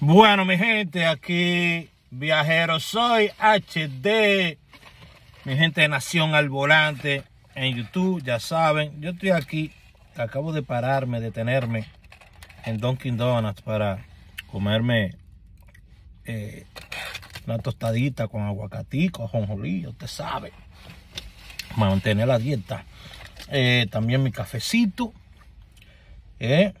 Bueno, mi gente, aquí Viajero Soy HD. Mi gente de Nación al Volante en YouTube, ya saben. Yo estoy aquí, acabo de pararme, detenerme en Dunkin' Donuts para comerme eh, una tostadita con aguacatico, jonjolí, usted sabe. Mantener la dieta. Eh, también mi cafecito. Eh,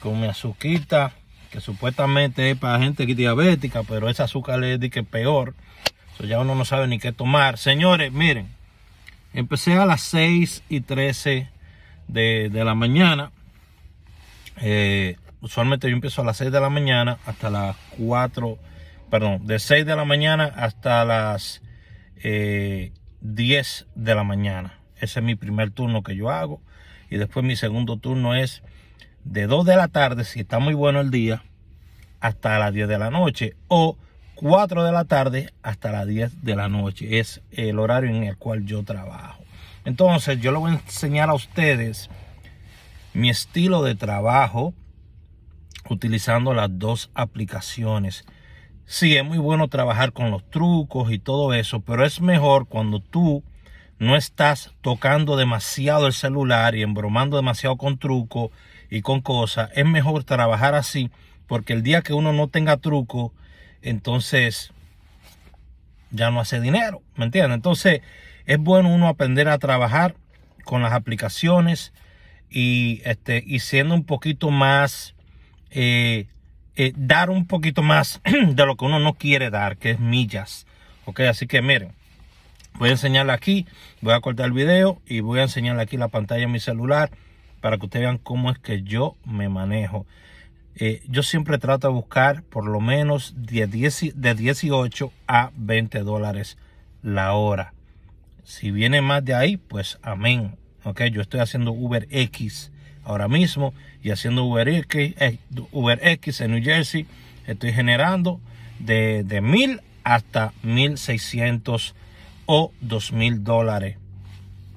con mi azuquita supuestamente es para gente diabética, pero ese azúcar le de que peor. ya uno no sabe ni qué tomar. Señores, miren, empecé a las 6 y 13 de, la mañana. Eh, usualmente yo empiezo a las 6 de la mañana hasta las 4, perdón, de 6 de la mañana hasta las 10 eh, de la mañana. Ese es mi primer turno que yo hago. Y después mi segundo turno es de 2 de la tarde, si está muy bueno el día, hasta las 10 de la noche. O 4 de la tarde hasta las 10 de la noche. Es el horario en el cual yo trabajo. Entonces yo le voy a enseñar a ustedes mi estilo de trabajo utilizando las dos aplicaciones. Sí, es muy bueno trabajar con los trucos y todo eso, pero es mejor cuando tú no estás tocando demasiado el celular y embromando demasiado con truco y con cosas, es mejor trabajar así, porque el día que uno no tenga truco, entonces ya no hace dinero, ¿me entiendes? Entonces es bueno uno aprender a trabajar con las aplicaciones y, este, y siendo un poquito más, eh, eh, dar un poquito más de lo que uno no quiere dar, que es millas, ¿ok? Así que miren. Voy a enseñarle aquí, voy a cortar el video y voy a enseñarle aquí la pantalla de mi celular para que ustedes vean cómo es que yo me manejo. Eh, yo siempre trato de buscar por lo menos de, 10, de 18 a 20 dólares la hora. Si viene más de ahí, pues amén. Okay, yo estoy haciendo Uber X ahora mismo y haciendo Uber X, eh, en New Jersey. Estoy generando de, de 1000 hasta 1600 o 2000 dólares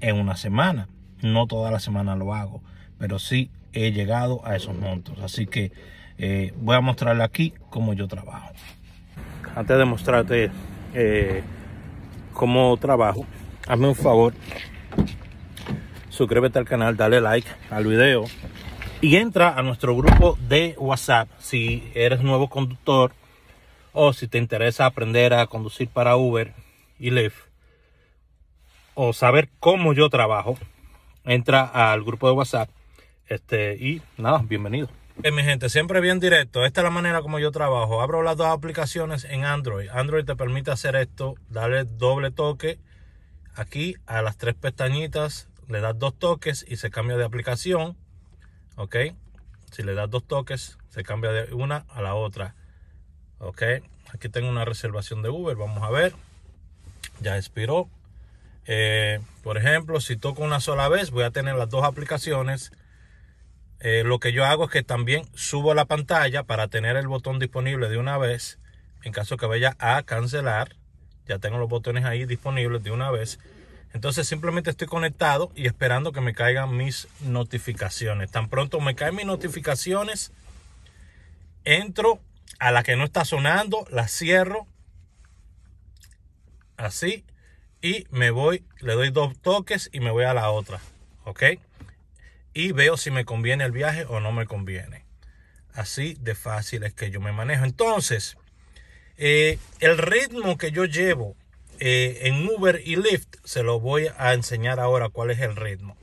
en una semana. No toda la semana lo hago pero sí he llegado a esos montos. Así que eh, voy a mostrarle aquí cómo yo trabajo. Antes de mostrarte eh, cómo trabajo, hazme un favor, suscríbete al canal, dale like al video y entra a nuestro grupo de WhatsApp si eres nuevo conductor o si te interesa aprender a conducir para Uber y Lyft o saber cómo yo trabajo, entra al grupo de WhatsApp este, y nada, bienvenido. en eh, mi gente, siempre bien directo. Esta es la manera como yo trabajo. Abro las dos aplicaciones en Android. Android te permite hacer esto, darle doble toque aquí a las tres pestañitas, le das dos toques y se cambia de aplicación. ¿Ok? Si le das dos toques, se cambia de una a la otra. ¿Ok? Aquí tengo una reservación de Uber, vamos a ver. Ya expiró. Eh, por ejemplo, si toco una sola vez, voy a tener las dos aplicaciones eh, lo que yo hago es que también subo la pantalla para tener el botón disponible de una vez. En caso que vaya a cancelar, ya tengo los botones ahí disponibles de una vez. Entonces simplemente estoy conectado y esperando que me caigan mis notificaciones. Tan pronto me caen mis notificaciones, entro a la que no está sonando, la cierro. Así. Y me voy, le doy dos toques y me voy a la otra. ¿Ok? y veo si me conviene el viaje o no me conviene. Así de fácil es que yo me manejo. Entonces, eh, el ritmo que yo llevo eh, en Uber y Lyft, se lo voy a enseñar ahora cuál es el ritmo.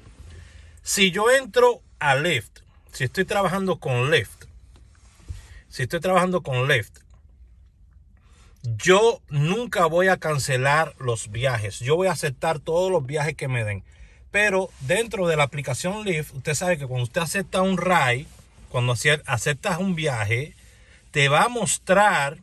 Si yo entro a Lyft, si estoy trabajando con Lyft, si estoy trabajando con Lyft, yo nunca voy a cancelar los viajes. Yo voy a aceptar todos los viajes que me den. Pero dentro de la aplicación Lyft, usted sabe que cuando usted acepta un ride, cuando aceptas un viaje, te va a mostrar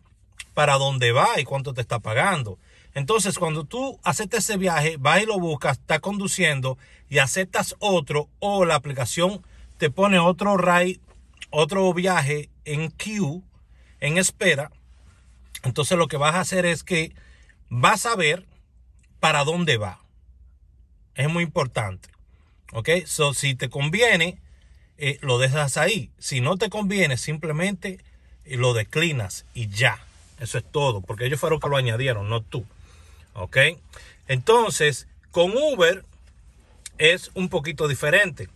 para dónde va y cuánto te está pagando. Entonces, cuando tú aceptas ese viaje, vas y lo buscas, está conduciendo y aceptas otro o la aplicación te pone otro ride, otro viaje en queue, en espera. Entonces, lo que vas a hacer es que vas a ver para dónde va. Es muy importante. ¿Ok? So, si te conviene, eh, lo dejas ahí. Si no te conviene, simplemente eh, lo declinas y ya. Eso es todo, porque ellos fueron los que lo añadieron, no tú. ¿Ok? Entonces, con Uber es un poquito diferente.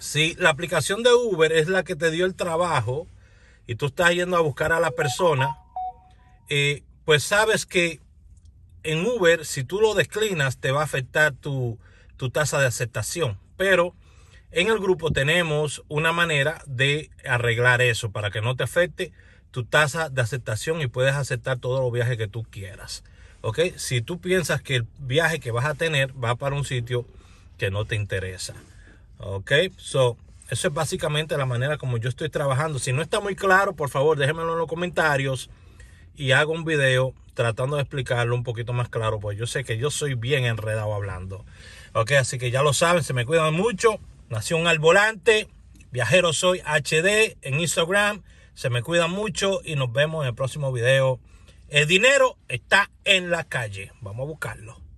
Si la aplicación de Uber es la que te dio el trabajo y tú estás yendo a buscar a la persona, eh, pues sabes que en Uber, si tú lo declinas, te va a afectar tu, tasa de aceptación. Pero en el grupo tenemos una manera de arreglar eso para que no te afecte tu tasa de aceptación y puedes aceptar todos los viajes que tú quieras. ¿Ok? Si tú piensas que el viaje que vas a tener va para un sitio que no te interesa. ¿Ok? So, eso es básicamente la manera como yo estoy trabajando. Si no está muy claro, por favor, déjenmelo en los comentarios y hago un video tratando de explicarlo un poquito más claro, pues yo sé que yo soy bien enredado hablando. Ok, así que ya lo saben, se me cuidan mucho. Nación al volante, viajero soy HD en Instagram. Se me cuidan mucho y nos vemos en el próximo video. El dinero está en la calle. Vamos a buscarlo.